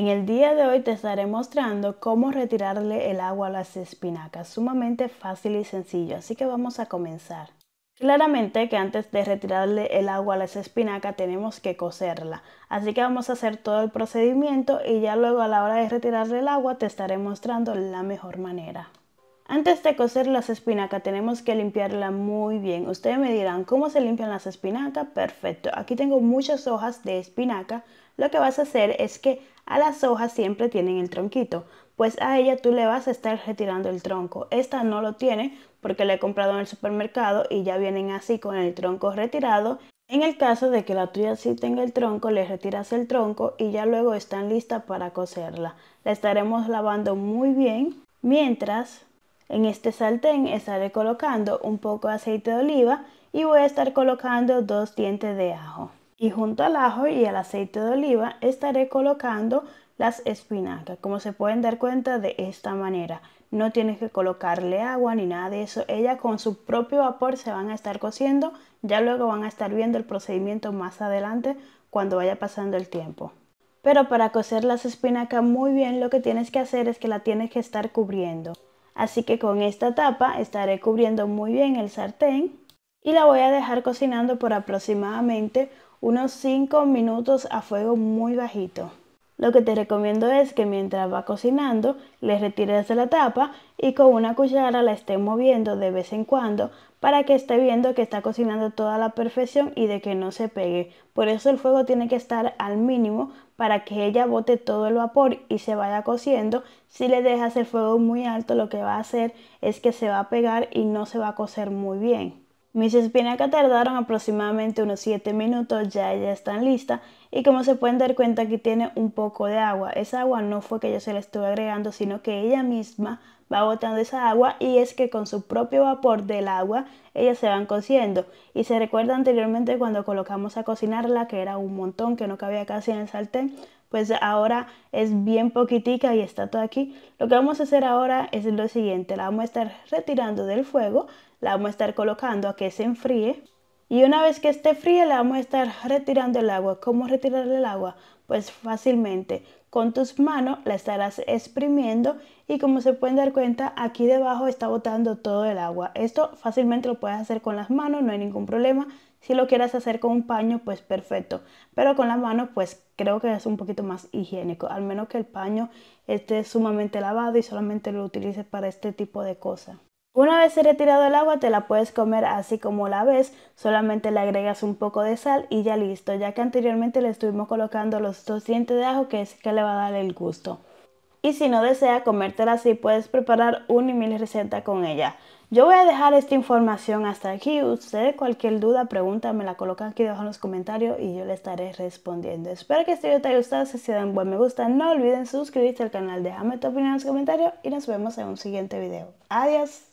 En el día de hoy te estaré mostrando cómo retirarle el agua a las espinacas, sumamente fácil y sencillo, así que vamos a comenzar. Claramente que antes de retirarle el agua a las espinacas tenemos que cocerla, así que vamos a hacer todo el procedimiento y ya luego a la hora de retirarle el agua te estaré mostrando la mejor manera. Antes de cocer las espinacas tenemos que limpiarla muy bien. Ustedes me dirán, ¿cómo se limpian las espinacas? Perfecto. Aquí tengo muchas hojas de espinaca. Lo que vas a hacer es que a las hojas siempre tienen el tronquito. Pues a ella tú le vas a estar retirando el tronco. Esta no lo tiene porque la he comprado en el supermercado y ya vienen así con el tronco retirado. En el caso de que la tuya sí tenga el tronco, le retiras el tronco y ya luego están listas para cocerla. La estaremos lavando muy bien mientras en este saltén estaré colocando un poco de aceite de oliva y voy a estar colocando dos dientes de ajo. Y junto al ajo y al aceite de oliva estaré colocando las espinacas, como se pueden dar cuenta de esta manera. No tienes que colocarle agua ni nada de eso. Ellas con su propio vapor se van a estar cociendo. Ya luego van a estar viendo el procedimiento más adelante cuando vaya pasando el tiempo. Pero para cocer las espinacas muy bien lo que tienes que hacer es que la tienes que estar cubriendo. Así que con esta tapa estaré cubriendo muy bien el sartén y la voy a dejar cocinando por aproximadamente unos 5 minutos a fuego muy bajito. Lo que te recomiendo es que mientras va cocinando, le retires de la tapa y con una cuchara la esté moviendo de vez en cuando para que esté viendo que está cocinando toda la perfección y de que no se pegue. Por eso el fuego tiene que estar al mínimo para que ella bote todo el vapor y se vaya cociendo. Si le dejas el fuego muy alto, lo que va a hacer es que se va a pegar y no se va a cocer muy bien. Mis espinacas tardaron aproximadamente unos 7 minutos, ya ya están listas y como se pueden dar cuenta aquí tiene un poco de agua. Esa agua no fue que yo se la estuve agregando, sino que ella misma va botando esa agua y es que con su propio vapor del agua ellas se van cociendo. Y se recuerda anteriormente cuando colocamos a cocinarla que era un montón que no cabía casi en el sartén, pues ahora es bien poquitica y está todo aquí. Lo que vamos a hacer ahora es lo siguiente, la vamos a estar retirando del fuego, la vamos a estar colocando a que se enfríe y una vez que esté fría le vamos a estar retirando el agua. ¿Cómo retirar el agua? Pues fácilmente. Con tus manos la estarás exprimiendo y como se pueden dar cuenta aquí debajo está botando todo el agua. Esto fácilmente lo puedes hacer con las manos, no hay ningún problema. Si lo quieras hacer con un paño, pues perfecto. Pero con las manos, pues creo que es un poquito más higiénico. Al menos que el paño esté sumamente lavado y solamente lo utilices para este tipo de cosas. Una vez se retirado el agua te la puedes comer así como la ves, solamente le agregas un poco de sal y ya listo, ya que anteriormente le estuvimos colocando los dos dientes de ajo que es que le va a dar el gusto. Y si no desea comértela así, puedes preparar una y mil receta con ella. Yo voy a dejar esta información hasta aquí. usted cualquier duda, pregunta, me la colocan aquí debajo en los comentarios y yo le estaré respondiendo. Espero que este video te haya gustado. Si dan buen me gusta, no olviden suscribirse al canal. Déjame tu opinión en los comentarios y nos vemos en un siguiente video. Adiós.